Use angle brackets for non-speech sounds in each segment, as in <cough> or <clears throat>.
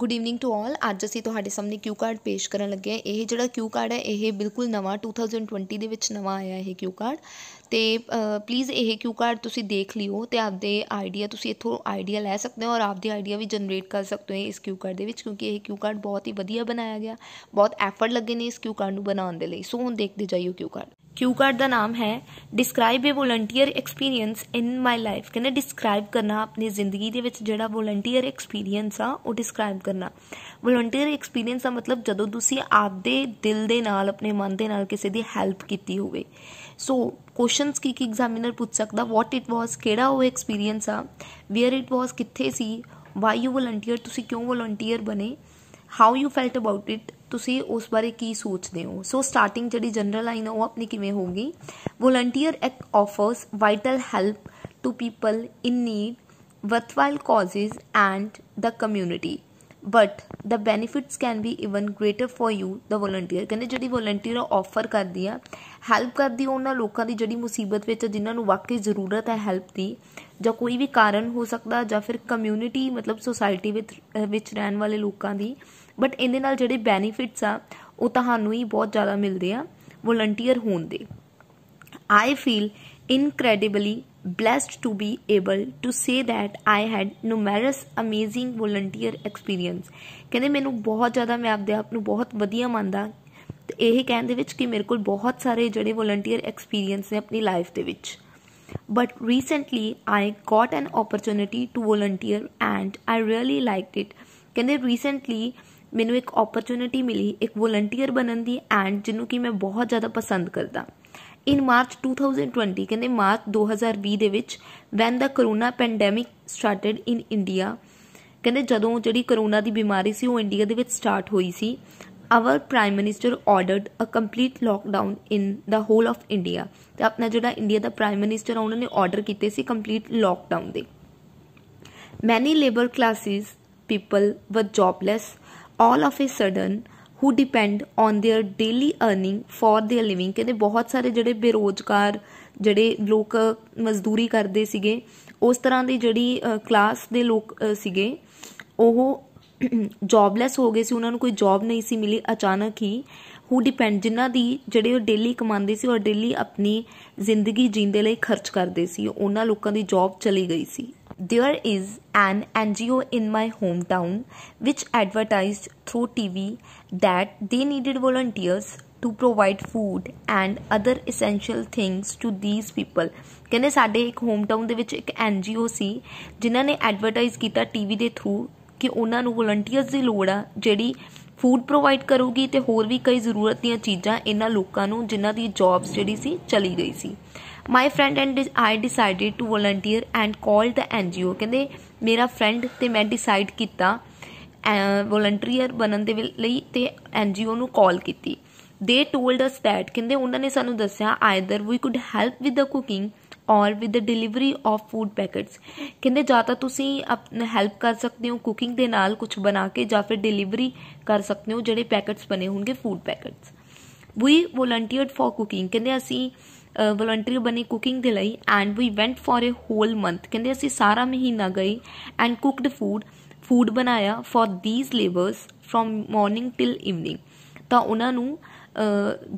good evening to all ਅੱਜ ਅਸੀਂ ਤੁਹਾਡੇ ਸਾਹਮਣੇ ਕਿਊ ਕਾਰਡ ਪੇਸ਼ ਕਰਨ ਲੱਗੇ ਹਾਂ ਇਹ ਜਿਹੜਾ ਕਿਊ ਕਾਰਡ ਹੈ ਇਹ ਬਿਲਕੁਲ ਨਵਾਂ 2020 ਦੇ ਵਿੱਚ ਨਵਾਂ ਆਇਆ ਇਹ ਕਿਊ ਕਾਰਡ ਤੇ ਪਲੀਜ਼ ਇਹ ਕਿਊ ਕਾਰਡ ਤੁਸੀਂ ਦੇਖ ਲਿਓ ਤੇ ਆਪਦੇ ਆਈਡੀਆ ਤੁਸੀਂ ਇੱਥੋਂ ਆਈਡੀਆ ਲੈ ਸਕਦੇ ਹੋ ਔਰ ਆਪਦੀ ਆਈਡੀਆ ਵੀ ਜਨਰੇਟ ਕਰ ਸਕਦੇ ਹੋ ਇਸ ਕਿਊ ਕਾਰਡ ਦੇ ਵਿੱਚ ਕਿਉਂਕਿ ਇਹ ਕਿਊ ਕਾਰਡ ਬਹੁਤ ਹੀ ਵਧੀਆ ਬਣਾਇਆ ਗਿਆ ਬਹੁਤ ਐਫਰਟ ਲੱਗੇ ਨੇ ਇਸ ਕਿਊ ਕਾਰਡ ਨੂੰ ਬਣਾਉਣ ਦੇ ਲਈ ਸੋ ਹੁਣ ਦੇਖਦੇ ਜਾਈਓ ਕਿਊ ਕਾਰਡ क्यू कार्ड ਦਾ ਨਾਮ ਹੈ ਡਿਸਕ੍ਰਾਈਬ ਇਹ volunteer experience in my life ਕਹਿੰਦੇ ਡਿਸਕ੍ਰਾਈਬ ਕਰਨਾ ਆਪਣੀ ਜ਼ਿੰਦਗੀ ਦੇ ਵਿੱਚ ਜਿਹੜਾ ਵੋਲੰਟੀਅਰ ਐਕਸਪੀਰੀਅੰਸ ਆ ਉਹ ਡਿਸਕ੍ਰਾਈਬ ਕਰਨਾ ਵੋਲੰਟੀਅਰ ਐਕਸਪੀਰੀਅੰਸ ਦਾ ਮਤਲਬ ਜਦੋਂ ਤੁਸੀਂ ਆਪਦੇ ਦਿਲ ਦੇ ਨਾਲ ਆਪਣੇ ਮਨ ਦੇ ਨਾਲ ਕਿਸੇ ਦੀ ਹੈਲਪ ਕੀਤੀ ਹੋਵੇ ਸੋ ਕੁਐਸਚਨਸ ਕੀ ਕੀ ਐਗਜ਼ਾਮੀਨਰ ਪੁੱਛ ਸਕਦਾ ਵਾਟ ਇਟ ਵਾਸ ਕਿਹੜਾ ਉਹ ਐਕਸਪੀਰੀਅੰਸ ਆ ਵੇਅਰ ਇਟ ਵਾਸ ਕਿੱਥੇ ਸੀ ਵਾਈ ਯੂ ਵੋਲੰਟੀਅਰ ਤੁਸੀਂ ਕਿਉਂ ਵੋਲੰਟੀਅਰ ਬਣੇ how you felt about it ਤੁਸੀਂ ਉਸ ਬਾਰੇ ਕੀ ਸੋਚਦੇ ਹੋ ਸੋ ਸਟਾਰਟਿੰਗ ਜਿਹੜੀ ਜਨਰਲ ਲਾਈਨ ਉਹ ਆਪਣੀ ਕਿਵੇਂ ਹੋਗੀ ਵੋਲੰਟੀਅਰ ਐਕ offers vital help to people in need worthwhile causes and the community but the benefits can be even greater for you the volunteer ਕਹਿੰਦੇ ਜਿਹੜੀ ਵੋਲੰਟੀਅਰ ਆਫਰ ਕਰਦੀ ਆ ਹੈਲਪ ਕਰਦੀ ਉਹਨਾਂ ਲੋਕਾਂ ਦੀ ਜਿਹੜੀ ਮੁਸੀਬਤ ਵਿੱਚ ਜਿਨ੍ਹਾਂ ਨੂੰ ਵਾਕਈ ਜ਼ਰੂਰਤ ਹੈ ਹੈਲਪ ਦੀ ਜਾਂ ਕੋਈ ਵੀ ਕਾਰਨ ਹੋ ਸਕਦਾ ਜਾਂ ਫਿਰ ਕਮਿਊਨਿਟੀ ਮਤਲਬ ਸੋਸਾਇਟੀ ਵਿੱਚ ਵਿੱਚ ਰਹਿਣ ਵਾਲੇ ਲੋਕਾਂ ਦੀ ਬਟ ਇਹਦੇ ਨਾਲ ਜਿਹੜੇ ਬੈਨੀਫਿਟਸ ਆ ਉਹ ਤੁਹਾਨੂੰ ਹੀ ਬਹੁਤ ਜ਼ਿਆਦਾ ਮਿਲਦੇ ਆ ਵੋਲੰਟੀਅਰ ਹੋਣ ਦੇ I feel incredibly blessed to be able to say that I had numerous amazing volunteer experience ਕਹਿੰਦੇ ਮੈਨੂੰ ਬਹੁਤ ਜ਼ਿਆਦਾ ਮੈਂ ਆਪਦੇ ਆਪ ਨੂੰ ਬਹੁਤ ਵਧੀਆ ਮੰਨਦਾ ਤੇ ਇਹ ਕਹਿਣ ਦੇ ਵਿੱਚ ਕਿ ਮੇਰੇ ਕੋਲ ਬਹੁਤ ਸਾਰੇ ਜਿਹੜੇ ਵੋਲੰਟੀਅਰ ਐਕਸਪੀਰੀਅੰਸ ਨੇ ਆਪਣੀ ਲਾਈਫ ਦੇ ਵਿੱਚ but recently I got an opportunity to volunteer and I really liked it ਕਹਿੰਦੇ ਰੀਸੈਂਟਲੀ ਮੈਨੂੰ ਇੱਕ ਓਪਰਚ्युनिटी ਮਿਲੀ ਇੱਕ ਵੋਲੰਟੀਅਰ ਬਣਨ ਦੀ ਐਂਡ ਜਿਹਨੂੰ ਕਿ ਮੈਂ ਬਹੁਤ ਜ਼ਿਆਦਾ ਪਸੰਦ ਕਰਦਾ ਇਨ ਮਾਰਚ 2020 ਕਹਿੰਦੇ ਮਾਰਚ 2020 ਦੇ ਵਿੱਚ when the corona pandemic started in India ਕਹਿੰਦੇ ਜਦੋਂ ਜਿਹੜੀ ਕਰੋਨਾ ਦੀ ਬਿਮਾਰੀ ਸੀ ਉਹ ਇੰਡੀਆ ਦੇ ਵਿੱਚ ਸਟਾਰਟ ਹੋਈ ਸੀ our prime minister ordered a complete lockdown in the whole of India ਤੇ ਆਪਣਾ ਜਿਹੜਾ ਇੰਡੀਆ ਦਾ ਪ੍ਰਾਈਮ ਮਿਨਿਸਟਰ ਆ ਉਹਨਾਂ ਨੇ ਆਰਡਰ ਕੀਤੇ ਸੀ ਕੰਪਲੀਟ ਲਾਕਡਾਊਨ ਦੇ many labour classes people were jobless all of a sudden who depend on their daily earning for their living ਕਹਿੰਦੇ ਬਹੁਤ ਸਾਰੇ ਜਿਹੜੇ ਬੇਰੋਜ਼ਗਾਰ ਜਿਹੜੇ ਲੋਕ ਮਜ਼ਦੂਰੀ ਕਰਦੇ ਸੀਗੇ ਉਸ ਤਰ੍ਹਾਂ ਦੀ ਜਿਹੜੀ ਕਲਾਸ ਦੇ ਲੋਕ ਸੀਗੇ ਉਹ ਜੌਬਲੈਸ <clears throat> ਹੋ ਗਏ ਸੀ ਉਹਨਾਂ ਨੂੰ ਕੋਈ ਜੌਬ ਨਹੀਂ ਸੀ ਮਿਲੀ ਅਚਾਨਕ ਹੀ ਹੂ ਡਿਪੈਂਡ ਜਿਨ੍ਹਾਂ ਦੀ ਜਿਹੜੇ ਉਹ ਡੇਲੀ ਕਮਾਉਂਦੇ ਸੀ ਔਰ ਡੇਲੀ ਆਪਣੀ ਜ਼ਿੰਦਗੀ ਜੀਣ ਦੇ ਲਈ ਖਰਚ ਕਰਦੇ ਸੀ ਉਹਨਾਂ ਲੋਕਾਂ ਦੀ ਜੌਬ ਚਲੀ ਗਈ ਸੀ there is an NGO in my hometown which advertised through TV that they needed volunteers to provide food and other essential things to these people ਕਹਿੰਦੇ ਸਾਡੇ ਇੱਕ hometown ਦੇ ਵਿੱਚ ਇੱਕ NGO ਸੀ ਜਿਨ੍ਹਾਂ ਨੇ ਐਡਵਰਟਾਈਜ਼ ਕੀਤਾ TV ਦੇ ਥਰੂ ਕਿ ਉਹਨਾਂ ਨੂੰ ਵਲੰਟੀਅਰਸ ਦੀ ਲੋੜ ਆ ਜਿਹੜੀ ਫੂਡ ਪ੍ਰੋਵਾਈਡ ਕਰੂਗੀ ਤੇ ਹੋਰ ਵੀ ਕਈ ਜ਼ਰੂਰਤ ਦੀਆਂ ਚੀਜ਼ਾਂ ਇਹਨਾਂ ਲੋਕਾਂ ਨੂੰ ਜਿਨ੍ਹਾਂ ਦੀ ਜੌਬਸ ਜਿਹੜੀ ਸੀ ਚਲੀ ਗਈ ਸੀ my friend and I decided to volunteer and called the NGO ਕਹਿੰਦੇ ਮੇਰਾ ਫਰੈਂਡ ਤੇ ਮੈਂ ਡਿਸਾਈਡ ਕੀਤਾ ਵੋਲੰਟੀਅਰ ਬਣਨ ਦੇ ਲਈ ਤੇ ਐਨਜੀਓ ਨੂੰ ਕਾਲ ਕੀਤੀ ਦੇ ਟੋਲਡ ਅਸ ਥੈਟ ਕਹਿੰਦੇ ਉਹਨਾਂ ਨੇ ਸਾਨੂੰ ਦੱਸਿਆ either we could help with the cooking or with the delivery of food packets ਕਹਿੰਦੇ ਜਾਂ ਤਾਂ ਤੁਸੀਂ ਆਪਣਾ ਹੈਲਪ ਕਰ ਸਕਦੇ ਹੋ ਕੁਕਿੰਗ ਦੇ ਨਾਲ ਕੁਝ ਬਣਾ ਕੇ ਜਾਂ ਫਿਰ ਡਿਲੀਵਰੀ ਕਰ ਸਕਦੇ ਹੋ ਜਿਹੜੇ ਪੈਕੇਟਸ ਬਣੇ ਹੋਣਗੇ food packets we volunteered for cooking ਕਹਿੰਦੇ ਅਸੀਂ ਵਲੰਟਰੀ ਬਣੀ ਕੁਕਿੰਗ ਦੇ ਲਈ and we went for a whole month ਕਹਿੰਦੇ ਅਸੀਂ ਸਾਰਾ ਮਹੀਨਾ ਗਏ ਐਂਡ ਕੁਕਡ ਫੂਡ ਫੂਡ ਬਣਾਇਆ for these labours from morning till evening ਤਾਂ ਉਹਨਾਂ ਨੂੰ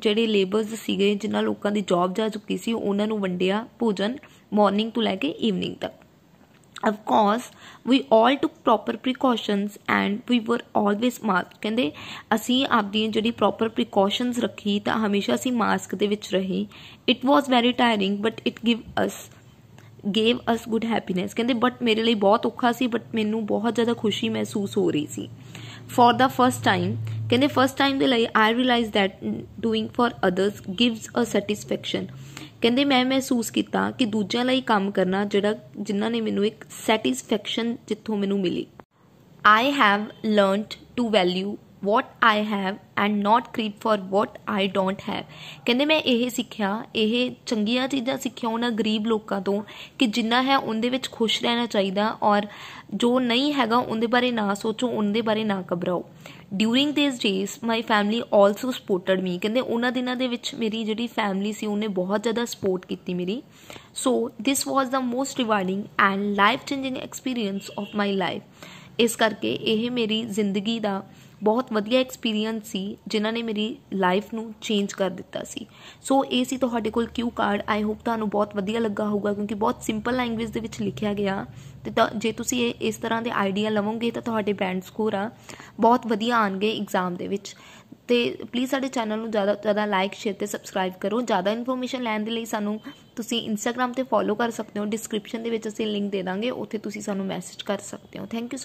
ਜਿਹੜੇ ਲੇਬਰਸ ਸੀਗੇ ਜਿਨ੍ਹਾਂ ਲੋਕਾਂ ਦੀ ਜੌਬ ਜਾ ਚੁੱਕੀ ਸੀ ਉਹਨਾਂ ਨੂੰ ਵੰਡਿਆ ਭੋਜਨ ਮਾਰਨਿੰਗ ਤੋਂ ਲੈ ਕੇ ਇਵਨਿੰਗ ਤੱਕ of course we all took proper precautions and we were always masked ਕਹਿੰਦੇ ਅਸੀਂ ਆਪਦੀ jehdi proper precautions rakhi ta hamesha assi mask de vich rahe it was very tiring but it give us gave us good happiness kende but mere layi bahut okha si but mainu bahut zyada khushi mehsoos ho rahi si for the first time kende first time de layi i realized that doing for others gives a satisfaction ਕਹਿੰਦੇ ਮੈਂ ਮਹਿਸੂਸ ਕੀਤਾ ਕਿ ਦੂਜਿਆਂ ਲਈ ਕੰਮ ਕਰਨਾ ਜਿਹੜਾ ਜਿਨ੍ਹਾਂ ਨੇ ਮੈਨੂੰ ਇੱਕ ਸੈਟੀਸਫੈਕਸ਼ਨ ਜਿੱਥੋਂ ਮੈਨੂੰ ਮਿਲੀ I have learned to value what i have and not creep for what i don't have ਕਹਿੰਦੇ ਮੈਂ ਇਹ ਸਿੱਖਿਆ ਇਹ ਚੰਗੀਆਂ ਚੀਜ਼ਾਂ ਸਿੱਖਿਆ ਉਹਨਾਂ ਗਰੀਬ ਲੋਕਾਂ ਤੋਂ ਕਿ ਜਿੰਨਾ ਹੈ ਉਹਦੇ ਵਿੱਚ ਖੁਸ਼ ਰਹਿਣਾ ਚਾਹੀਦਾ ਔਰ ਜੋ ਨਹੀਂ ਹੈਗਾ ਉਹਦੇ ਬਾਰੇ ਨਾ ਸੋਚੋ ਉਹਦੇ ਬਾਰੇ ਨਾ ਘਬਰਾਓ during these days my family also supported me ਕਹਿੰਦੇ ਉਹਨਾਂ ਦਿਨਾਂ ਦੇ ਵਿੱਚ ਮੇਰੀ ਜਿਹੜੀ ਫੈਮਿਲੀ ਸੀ ਉਹਨੇ ਬਹੁਤ ਜ਼ਿਆਦਾ ਸਪੋਰਟ ਕੀਤੀ ਮੇਰੀ so this was the most rewarding and life changing experience of my life ਇਸ ਕਰਕੇ ਇਹ ਮੇਰੀ ਜ਼ਿੰਦਗੀ ਦਾ ਬਹੁਤ ਵਧੀਆ ਐਕਸਪੀਰੀਅੰਸ ਸੀ ਜਿਨ੍ਹਾਂ ਨੇ ਮੇਰੀ ਲਾਈਫ ਨੂੰ ਚੇਂਜ ਕਰ ਦਿੱਤਾ ਸੀ ਸੋ ਇਹ ਸੀ ਤੁਹਾਡੇ ਕੋਲ ਕਿਊ ਕਾਰਡ ਆਈ ਹੋਪ ਤੁਹਾਨੂੰ ਬਹੁਤ ਵਧੀਆ ਲੱਗਾ ਹੋਊਗਾ ਕਿਉਂਕਿ ਬਹੁਤ ਸਿੰਪਲ ਲੈਂਗੁਏਜ ਦੇ ਵਿੱਚ ਲਿਖਿਆ ਗਿਆ ਤੇ ਜੇ ਤੁਸੀਂ ਇਹ ਇਸ ਤਰ੍ਹਾਂ ਦੇ ਆਈਡੀਆ ਲਵੋਗੇ ਤਾਂ ਤੁਹਾਡੇ ਬੈਂਡ ਸਕੋਰ ਆ ਬਹੁਤ ਵਧੀਆ ਆਣਗੇ ਐਗਜ਼ਾਮ ਦੇ ਵਿੱਚ ਤੇ ਪਲੀਜ਼ ਸਾਡੇ ਚੈਨਲ ਨੂੰ ਜ਼ਿਆਦਾ ਜ਼ਿਆਦਾ ਲਾਈਕ ਸ਼ੇਅਰ ਤੇ ਸਬਸਕ੍ਰਾਈਬ ਕਰੋ ਜ਼ਿਆਦਾ ਇਨਫੋਰਮੇਸ਼ਨ ਲੈਣ ਦੇ ਲਈ ਸਾਨੂੰ ਤੁਸੀਂ ਇੰਸਟਾਗ੍ਰam ਤੇ ਫੋਲੋ ਕਰ ਸਕਦੇ ਹੋ ਡਿਸਕ੍ਰਿਪਸ਼ਨ ਦੇ ਵਿੱਚ ਅਸੀਂ ਲਿੰਕ ਦੇ ਦਾਂਗੇ ਉੱਥੇ ਤੁਸੀਂ ਸਾਨੂੰ ਮੈਸੇਜ ਕਰ ਸਕਦੇ ਹੋ ਥੈਂਕ ਯੂ